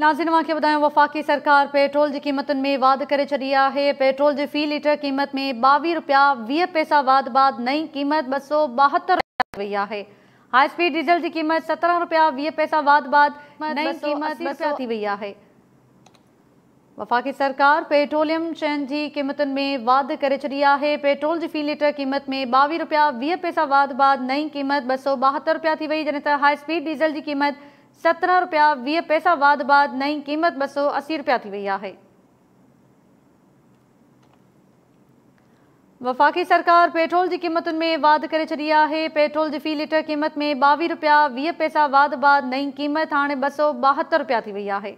नाजिनवा के बुधा वफ़ाक़ी सरकार पेट्रोल की क़ीमतुनि में वाद कर छी है पेट्रोल की फ़ी लीटर क़ीमत में बवी रुपया वी पैसा वाद बाद नई क़ीमत ॿ सौ रुपया वई आहे हाई स्पीड डीज़ल की क़ीमत सत्रह रुपया वी पैसा वाद बाद नई क़ीमत ॿ थी वई आहे वफ़ाक़ी सरकार पेट्रोलियम शयन की क़ीमतुनि में वाद कर छी है पेट्रोल की फ़ी लीटर क़ीमत में बवी रुपया वी पैसा वाद बाद नई क़ीमत ॿ सौ ॿाहतरि रुपया थी वई जॾहिं हाई स्पीड डीज़ल की क़ीमत रुपया રૂપિયા पैसा वाद बाद नई क़ीमत કિંમત सौ अस्सी रुपया थी वई आहे वफ़ाक़ी सरकार पेट्रोल जी क़ीमतुनि में वाध करे छॾी आहे पेट्रोल जी फ़ी लीटर क़ीमत में ॿावीह रुपया वीह पैसा वाद बाद नई क़ीमत हाणे ॿ सौ ॿाहतरि रुपया थी वई आहे